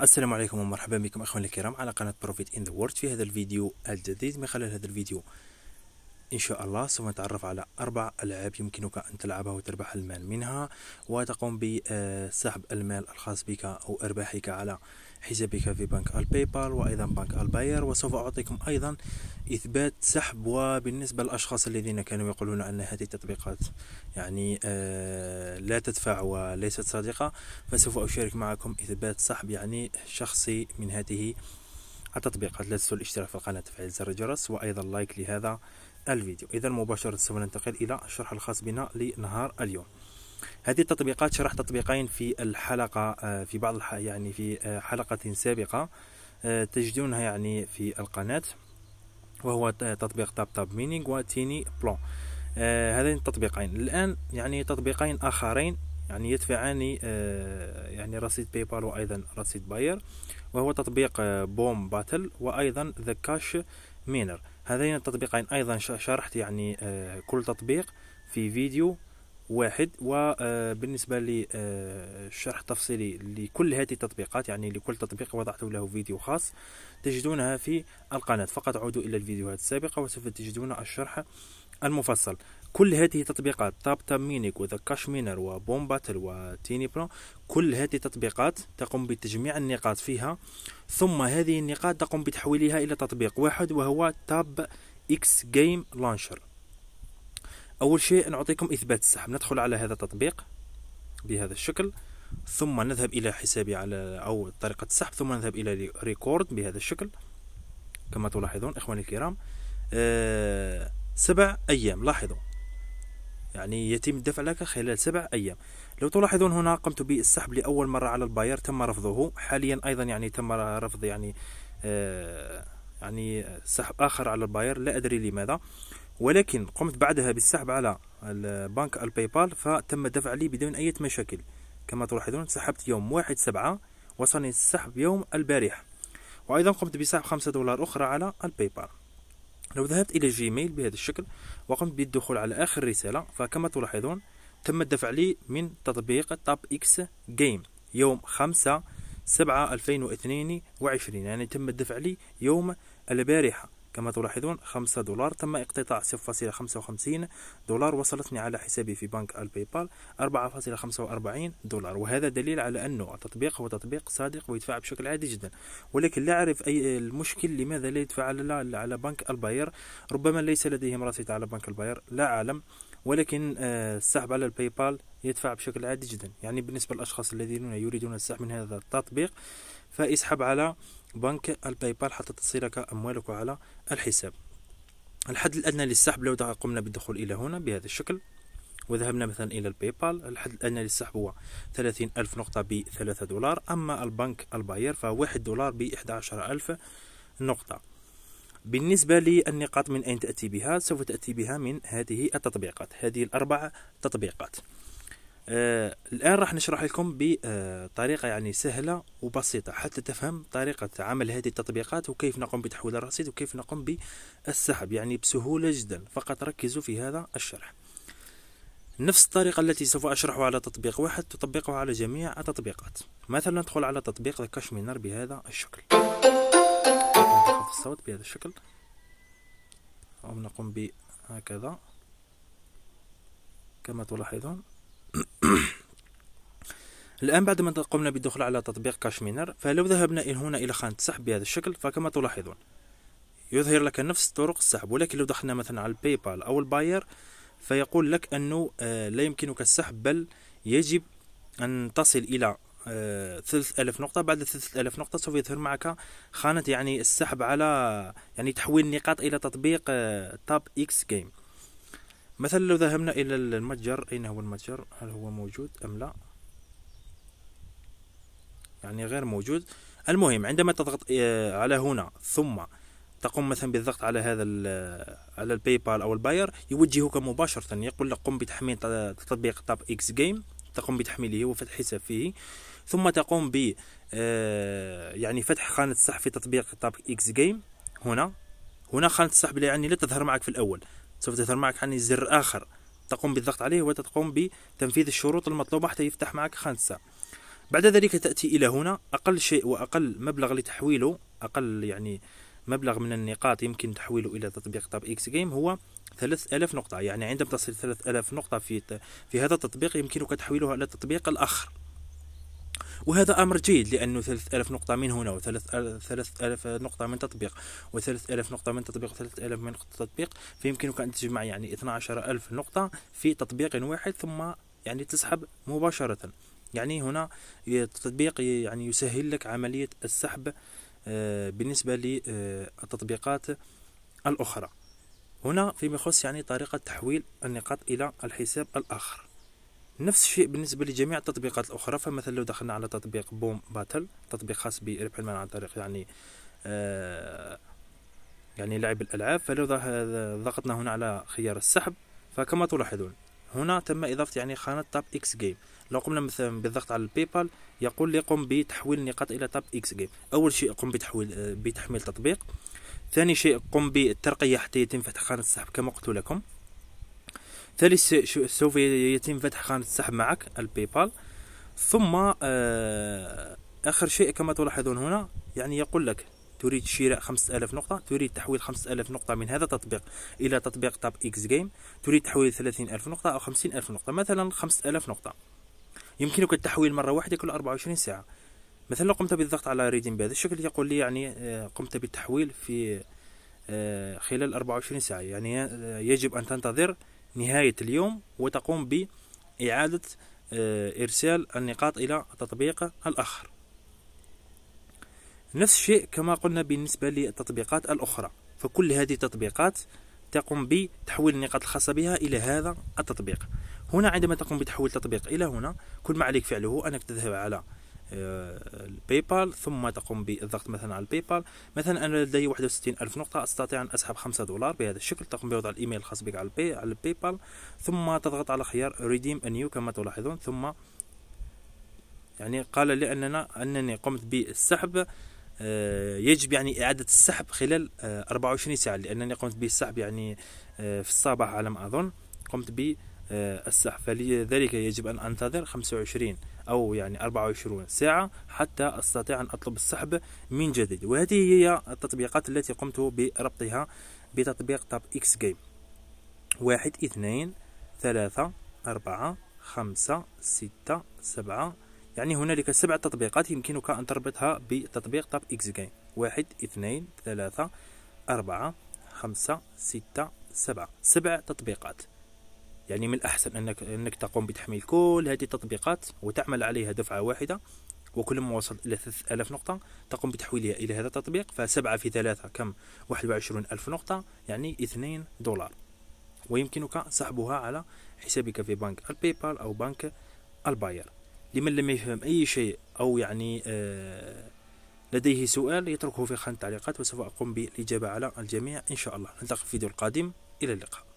السلام عليكم ومرحبا بكم اخواني الكرام على قناه بروفيت ان ذا وورد في هذا الفيديو الجديد من خلال هذا الفيديو إن شاء الله سوف نتعرف على أربع ألعاب يمكنك أن تلعبها وتربح المال منها وتقوم بسحب المال الخاص بك أو أرباحك على حسابك في بنك البايبال وأيضا بنك الباير وسوف أعطيكم أيضا إثبات سحب وبالنسبة للأشخاص الذين كانوا يقولون أن هذه التطبيقات يعني آه، لا تدفع وليست صادقة فسوف أشارك معكم إثبات سحب يعني شخصي من هذه التطبيقات لا تنسوا الاشتراك في القناة تفعيل زر الجرس وأيضا لايك لهذا الفيديو إذا مباشرة سوف ننتقل إلى الشرح الخاص بنا لنهار اليوم هذه التطبيقات شرح تطبيقين في الحلقة آه، في بعض الح... يعني في آه، حلقة سابقة آه، تجدونها يعني في القناة وهو تطبيق تاب تاب مينينغ وتيني بلون هذين التطبيقين الآن يعني تطبيقين آخرين يعني يدفعان آه، يعني رصيد باي بال وايضا رصيد باير وهو تطبيق آه، بوم باتل وايضا ذا كاش مينر هذين التطبيقين ايضا شرحت يعني آه، كل تطبيق في فيديو واحد وبالنسبه للشرح تفصيلي لكل هذه التطبيقات يعني لكل تطبيق وضعت له فيديو خاص تجدونها في القناه فقط عودوا الى الفيديوهات السابقه وسوف تجدون الشرح المفصل كل هذه التطبيقات تاب تاب مينيك وذا كاش مينر وبوم باتل وتيني برو كل هذه التطبيقات تقوم بتجميع النقاط فيها ثم هذه النقاط تقوم بتحويلها إلى تطبيق واحد وهو تاب اكس جيم لانشر أول شيء نعطيكم إثبات السحب ندخل على هذا التطبيق بهذا الشكل ثم نذهب إلى حسابي على أو طريقة السحب ثم نذهب إلى ريكورد بهذا الشكل كما تلاحظون إخواني الكرام آه سبع أيام لاحظوا يعني يتم الدفع لك خلال سبع أيام لو تلاحظون هنا قمت بالسحب لأول مرة على الباير تم رفضه حاليا أيضا يعني تم رفض يعني آه يعني سحب آخر على الباير لا أدري لماذا ولكن قمت بعدها بالسحب على البنك الباي بال فتم الدفع لي بدون أي مشاكل كما تلاحظون سحبت يوم واحد سبعة وصلني السحب يوم البارحة وأيضا قمت بسحب خمسة دولار أخرى على الباي بال لو ذهبت الى جيميل بهذا الشكل وقمت بالدخول على اخر رساله فكما تلاحظون تم الدفع لي من تطبيق تاب اكس جيم يوم 5 7 2022 يعني تم الدفع لي يوم البارحه كما تلاحظون خمسة دولار تم اقتطاع 0.55 دولار وصلتني على حسابي في بنك الباي بال 4.45 دولار وهذا دليل على أنه التطبيق هو تطبيق صادق ويدفع بشكل عادي جدا ولكن لا أعرف أي المشكل لماذا لا يدفع على, على بنك الباير ربما ليس لديهم رصيد على بنك الباير لا أعلم ولكن آه، السحب على الباي بال يدفع بشكل عادي جدا يعني بالنسبة للأشخاص الذين يريدون السحب من هذا التطبيق فاسحب على بنك الباي بال حتى تصيرك أموالك على الحساب الحد الأدنى للسحب لو قمنا بالدخول إلى هنا بهذا الشكل وذهبنا مثلا إلى الباي بال الحد الأدنى للسحب هو 30 ألف نقطة ب 3 دولار أما البنك الباير فهو 1 دولار ب 11 ألف نقطة بالنسبة للنقاط من أين تأتي بها سوف تأتي بها من هذه التطبيقات هذه الأربع تطبيقات آه الان راح نشرح لكم بطريقه يعني سهله وبسيطه حتى تفهم طريقه عمل هذه التطبيقات وكيف نقوم بتحويل الرصيد وكيف نقوم بالسحب يعني بسهوله جدا فقط ركزوا في هذا الشرح نفس الطريقة التي سوف أشرحها على تطبيق واحد تطبقها على جميع التطبيقات مثلا ندخل على تطبيق كاشمينر بهذا الشكل الصوت بهذا الشكل أو نقوم بهكذا كما تلاحظون الآن بعد ما قمنا بالدخول على تطبيق كاشمينر فلو ذهبنا إلى هنا إلى خانة السحب بهذا الشكل فكما تلاحظون يظهر لك نفس طرق السحب ولكن لو دخلنا مثلا على الباي بال أو الباير فيقول لك أنه آه، لا يمكنك السحب بل يجب أن تصل إلى آه، ثلث ألف نقطة بعد ثلث ألف نقطة سوف يظهر معك خانة يعني السحب على يعني تحويل النقاط إلى تطبيق تاب إكس جيم مثلا لو ذهبنا إلى المتجر أين هو المتجر هل هو موجود أم لا يعني غير موجود المهم عندما تضغط آه، على هنا ثم تقوم مثلا بالضغط على هذا آه، على الباي بال او الباير يوجهك مباشره يقول لك قم بتحميل تطبيق تاب اكس جيم تقوم بتحميله وفتح حساب فيه ثم تقوم ب آه، يعني فتح خانه السحب في تطبيق تاب اكس جيم هنا هنا خانه السحب يعني لا تظهر معك في الاول سوف تظهر معك يعني زر اخر تقوم بالضغط عليه وتقوم بتنفيذ الشروط المطلوبه حتى يفتح معك خانه السحب بعد ذلك تأتي إلى هنا أقل شيء وأقل مبلغ لتحويله أقل يعني مبلغ من النقاط يمكن تحويله إلى تطبيق طب إكس جيم هو 3000 نقطة يعني عندما تصل 3000 نقطة في في هذا التطبيق يمكنك تحويلها إلى التطبيق الآخر وهذا أمر جيد لأنه 3000 نقطة من هنا و3000 نقطة من تطبيق و3000 نقطة من تطبيق و3000 من تطبيق فيمكنك أن تجمع يعني 12000 نقطة في تطبيق واحد ثم يعني تسحب مباشرة يعني هنا التطبيق يعني يسهل لك عملية السحب آه، بالنسبة للتطبيقات الأخرى هنا فيما يخص يعني طريقة تحويل النقاط إلى الحساب الآخر نفس الشيء بالنسبة لجميع التطبيقات الأخرى فمثلا لو دخلنا على تطبيق بوم باتل تطبيق خاص بربح المال عن طريق يعني آه، يعني لعب الألعاب فلو ضغطنا هنا على خيار السحب فكما تلاحظون هنا تم إضافة يعني خانة تاب إكس جيم لو قمنا مثلا بالضغط على البيبال يقول لي قم بتحويل النقاط الى تاب اكس جيم اول شيء قم بتحويل آه، بتحميل تطبيق ثاني شيء قم بالترقية حتى يتم فتح خانة السحب كما قلت لكم ثالث شيء سوف يتم فتح خانة السحب معك البيبال ثم آه، آخر شيء كما تلاحظون هنا يعني يقول لك تريد شراء 5000 نقطة تريد تحويل 5000 نقطة من هذا التطبيق إلى تطبيق تاب إكس جيم تريد تحويل 30000 نقطة أو 50000 نقطة مثلا 5000 نقطة يمكنك التحويل مرة واحدة كل 24 ساعة مثلا لو قمت بالضغط على ريدين بهذا الشكل يقول لي يعني آه، قمت بالتحويل في آه، خلال 24 ساعة يعني آه، يجب أن تنتظر نهاية اليوم وتقوم بإعادة إرسال النقاط إلى التطبيق الآخر نفس الشيء كما قلنا بالنسبة للتطبيقات الأخرى فكل هذه التطبيقات تقوم بتحويل النقاط الخاصة بها إلى هذا التطبيق هنا عندما تقوم بتحويل تطبيق إلى هنا كل ما عليك فعله أنك تذهب على الباي آه، بال ثم تقوم بالضغط مثلا على الباي بال مثلا انا لدي 61 الف نقطه استطيع ان اسحب 5 دولار بهذا الشكل تقوم بوضع الايميل الخاص بك على الباي على الباي بال ثم تضغط على خيار ريديم نيو كما تلاحظون ثم يعني قال لي اننا انني قمت بالسحب آه، يجب يعني اعاده السحب خلال 24 آه، ساعه لانني قمت بالسحب يعني في الصباح على ما اظن قمت بالسحب آه، السحب فلذلك يجب أن أنتظر 25 أو يعني 24 ساعة حتى أستطيع أن أطلب السحب من جديد وهذه هي التطبيقات التي قمت بربطها بتطبيق تاب إكس جيم واحد اثنين ثلاثة أربعة خمسة ستة سبعة يعني هنالك سبع تطبيقات يمكنك أن تربطها بتطبيق تاب إكس جيم واحد اثنين ثلاثة أربعة خمسة ستة سبعة سبع تطبيقات يعني من الأحسن أنك أنك تقوم بتحميل كل هذه التطبيقات وتعمل عليها دفعة واحدة وكل ما وصل إلى 3000 نقطة تقوم بتحويلها إلى هذا التطبيق فسبعة في ثلاثة كم 21 ألف نقطة يعني 2 دولار ويمكنك سحبها على حسابك في بنك البيبال أو بنك الباير لمن لم يفهم أي شيء أو يعني آه، لديه سؤال يتركه في خانة التعليقات وسوف أقوم بالإجابة على الجميع إن شاء الله نلتقي في الفيديو القادم إلى اللقاء